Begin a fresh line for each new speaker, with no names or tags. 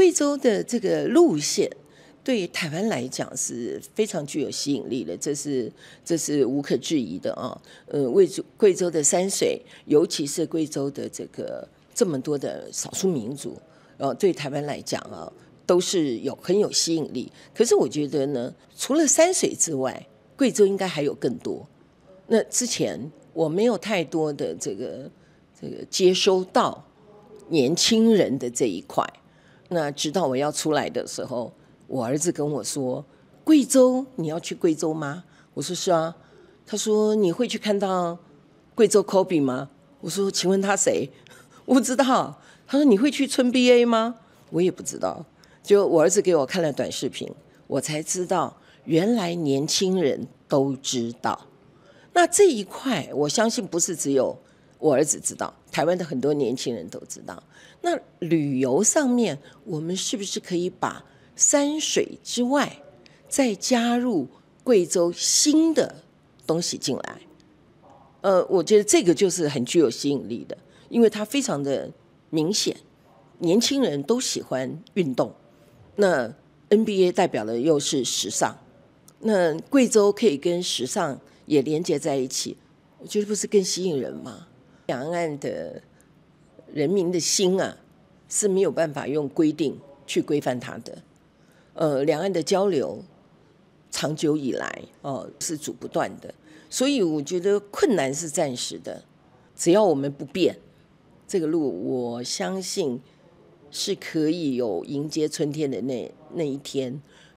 贵州的这个路线对台湾来讲是非常具有吸引力的，这是这是无可置疑的啊。呃，贵州贵州的山水，尤其是贵州的这个这么多的少数民族，呃，对台湾来讲啊，都是有很有吸引力。可是我觉得呢，除了山水之外，贵州应该还有更多。那之前我没有太多的这个这个接收到年轻人的这一块。那直到我要出来的时候，我儿子跟我说：“贵州，你要去贵州吗？”我说：“是啊。”他说：“你会去看到贵州科比吗？”我说：“请问他谁？我不知道。”他说：“你会去村 B A 吗？”我也不知道。就我儿子给我看了短视频，我才知道原来年轻人都知道。那这一块，我相信不是只有。我儿子知道，台湾的很多年轻人都知道。那旅游上面，我们是不是可以把山水之外，再加入贵州新的东西进来？呃，我觉得这个就是很具有吸引力的，因为它非常的明显，年轻人都喜欢运动。那 NBA 代表的又是时尚，那贵州可以跟时尚也连接在一起，我觉得不是更吸引人吗？两岸的人民的心啊，是没有办法用规定去规范它的。呃，两岸的交流长久以来哦是阻不断的，所以我觉得困难是暂时的，只要我们不变，这个路我相信是可以有迎接春天的那那一天。